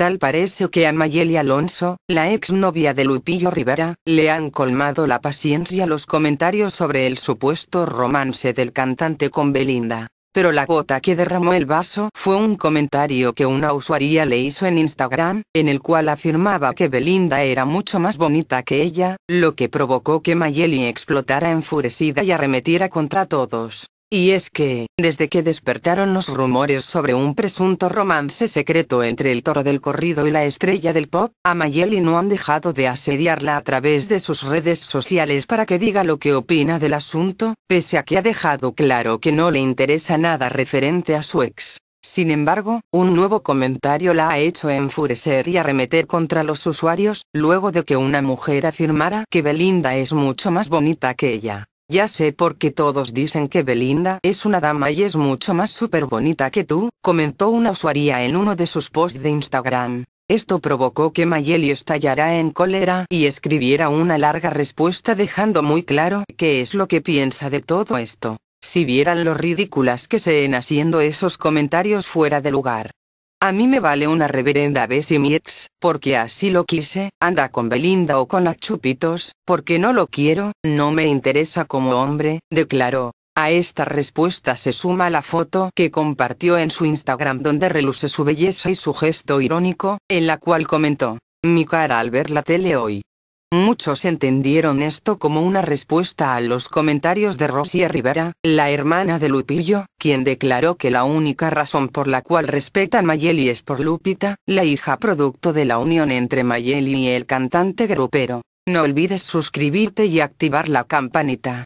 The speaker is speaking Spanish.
Tal parece que a Mayeli Alonso, la exnovia de Lupillo Rivera, le han colmado la paciencia los comentarios sobre el supuesto romance del cantante con Belinda. Pero la gota que derramó el vaso fue un comentario que una usuaria le hizo en Instagram, en el cual afirmaba que Belinda era mucho más bonita que ella, lo que provocó que Mayeli explotara enfurecida y arremetiera contra todos. Y es que, desde que despertaron los rumores sobre un presunto romance secreto entre el toro del corrido y la estrella del pop, Amayeli no han dejado de asediarla a través de sus redes sociales para que diga lo que opina del asunto, pese a que ha dejado claro que no le interesa nada referente a su ex. Sin embargo, un nuevo comentario la ha hecho enfurecer y arremeter contra los usuarios, luego de que una mujer afirmara que Belinda es mucho más bonita que ella. Ya sé por qué todos dicen que Belinda es una dama y es mucho más súper bonita que tú, comentó una usuaria en uno de sus posts de Instagram. Esto provocó que Mayeli estallara en cólera y escribiera una larga respuesta dejando muy claro qué es lo que piensa de todo esto. Si vieran lo ridículas que se en haciendo esos comentarios fuera de lugar. A mí me vale una reverenda vez y mi ex, porque así lo quise, anda con Belinda o con Achupitos, chupitos, porque no lo quiero, no me interesa como hombre, declaró. A esta respuesta se suma la foto que compartió en su Instagram donde reluce su belleza y su gesto irónico, en la cual comentó, mi cara al ver la tele hoy. Muchos entendieron esto como una respuesta a los comentarios de Rosia Rivera, la hermana de Lupillo, quien declaró que la única razón por la cual a Mayeli es por Lupita, la hija producto de la unión entre Mayeli y el cantante grupero. No olvides suscribirte y activar la campanita.